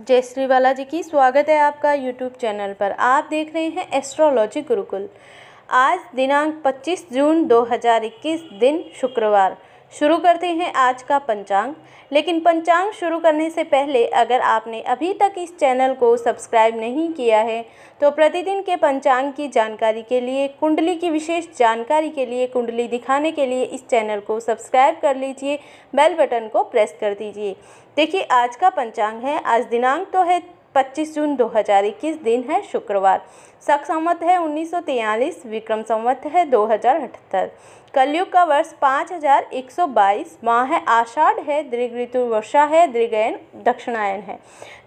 जय श्री बालाजी की स्वागत है आपका यूट्यूब चैनल पर आप देख रहे हैं एस्ट्रोलॉजी गुरुकुल आज दिनांक 25 जून 2021 दिन शुक्रवार शुरू करते हैं आज का पंचांग लेकिन पंचांग शुरू करने से पहले अगर आपने अभी तक इस चैनल को सब्सक्राइब नहीं किया है तो प्रतिदिन के पंचांग की जानकारी के लिए कुंडली की विशेष जानकारी के लिए कुंडली दिखाने के लिए इस चैनल को सब्सक्राइब कर लीजिए बेल बटन को प्रेस कर दीजिए देखिए आज का पंचांग है आज दिनांक तो है पच्चीस जून दो हज़ार इक्कीस दिन है शुक्रवार शक संवत है तेयलिस विक्रम संवत है दो हज़ार अठहत्तर कलयुग का वर्ष पाँच हजार एक सौ बाईस माह है आषाढ़ है दीर्घ ऋतु वर्षा है दीर्घयन दक्षिणायन है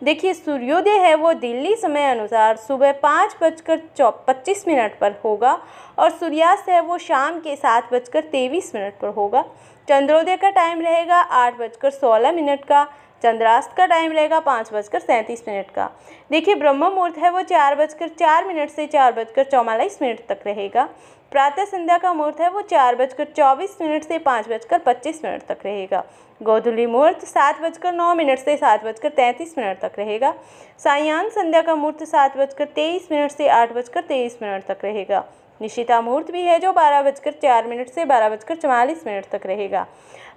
देखिए सूर्योदय है वो दिल्ली समय अनुसार सुबह पाँच बजकर चौ पच्चीस मिनट पर होगा और सूर्यास्त है वो शाम के सात बजकर तेईस मिनट पर होगा चंद्रोदय का टाइम रहेगा आठ बजकर सोलह मिनट का चंद्रास्त का टाइम रहेगा पाँच बजकर सैंतीस मिनट का देखिए ब्रह्म मुहूर्त है वो चार बजकर चार मिनट से चार बजकर चौवालीस मिनट तक रहेगा प्रातः संध्या का मुहूर्त है वो चार बजकर चौबीस मिनट से पाँच बजकर पच्चीस मिनट तक रहेगा गोधुली मुहूर्त सात बजकर नौ मिनट से सात बजकर तैंतीस मिनट तक रहेगा सायान संध्या का मुहूर्त सात बजकर तेईस मिनट से आठ बजकर तेईस मिनट तक रहेगा निशिता मुहूर्त भी है जो बारह बजकर चार मिनट से बारह बजकर चवालीस मिनट तक रहेगा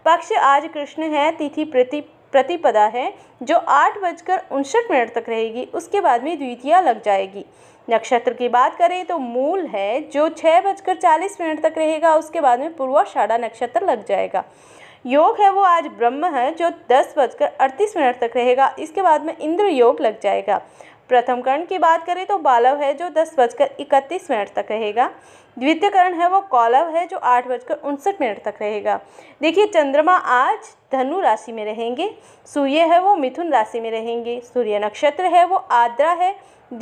पक्ष आज कृष्ण है तिथि प्रति प्रतिपदा है जो आठ बजकर उनसठ मिनट तक रहेगी उसके बाद में द्वितीय लग जाएगी नक्षत्र की बात करें तो मूल है जो छः बजकर चालीस मिनट तक रहेगा उसके बाद में पूर्वाषाढ़ा नक्षत्र लग जाएगा योग है वो आज ब्रह्म है जो दस बजकर अड़तीस मिनट तक रहेगा इसके बाद में इंद्र योग लग जाएगा प्रथम कर्ण की बात करें तो बालव है जो दस बजकर इकतीस मिनट तक रहेगा द्वितीय कर्ण है वो कौलव है जो आठ बजकर उनसठ मिनट तक रहेगा देखिए चंद्रमा आज धनु राशि में रहेंगे सूर्य है वो मिथुन राशि में रहेंगे सूर्य नक्षत्र है वो आद्रा है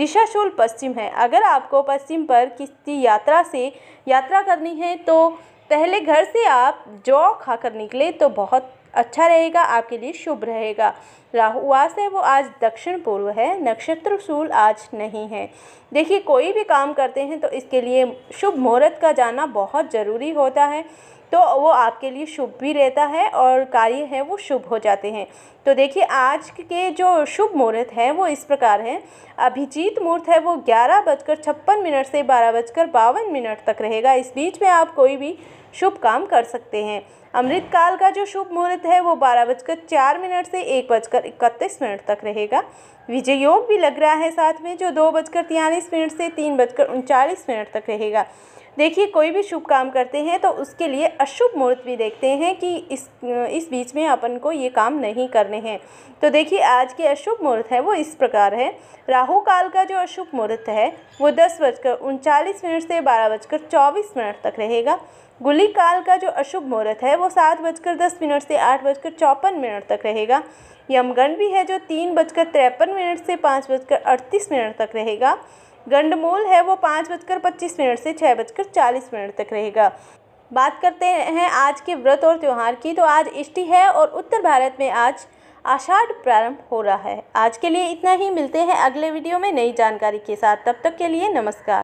दिशाशूल पश्चिम है अगर आपको पश्चिम पर किसी यात्रा से यात्रा करनी है तो पहले घर से आप जौ खाकर निकले तो बहुत अच्छा रहेगा आपके लिए शुभ रहेगा राहुवास है वो आज दक्षिण पूर्व है नक्षत्र सूल आज नहीं है देखिए कोई भी काम करते हैं तो इसके लिए शुभ मुहूर्त का जाना बहुत ज़रूरी होता है तो वो आपके लिए शुभ भी रहता है और कार्य है वो शुभ हो जाते हैं तो देखिए आज के जो शुभ मुहूर्त हैं वो इस प्रकार हैं अभिजीत मुहूर्त है वो ग्यारह बजकर छप्पन मिनट से बारह बजकर बावन मिनट तक रहेगा इस बीच में आप कोई भी शुभ काम कर सकते हैं अमृतकाल का जो शुभ मुहूर्त है वो बारह बजकर चार मिनट से एक बजकर इकतीस मिनट तक रहेगा विजय योग भी लग रहा है साथ में जो दो बजकर तिहालीस मिनट से तीन बजकर उनचालीस मिनट तक रहेगा देखिए कोई भी शुभ काम करते हैं तो उसके लिए अशुभ मुहूर्त भी देखते हैं कि इस इस बीच में अपन को ये काम नहीं करने हैं तो देखिए आज के अशुभ मुहूर्त है वो इस प्रकार है राहु काल का जो अशुभ मुहूर्त है वो दस बजकर उनचालीस मिनट से बारह बजकर चौबीस मिनट तक रहेगा गुली काल का जो अशुभ मुहूर्त है वो सात बजकर दस मिनट से आठ बजकर चौपन मिनट तक रहेगा यमगण भी है जो तीन बजकर तिरपन मिनट से पाँच बजकर अड़तीस मिनट तक रहेगा गंडमूल है वो पाँच बजकर पच्चीस मिनट से छः बजकर चालीस मिनट तक रहेगा बात करते हैं आज के व्रत और त्यौहार की तो आज इष्टि है और उत्तर भारत में आज आषाढ़ प्रारंभ हो रहा है आज के लिए इतना ही मिलते हैं अगले वीडियो में नई जानकारी के साथ तब तक के लिए नमस्कार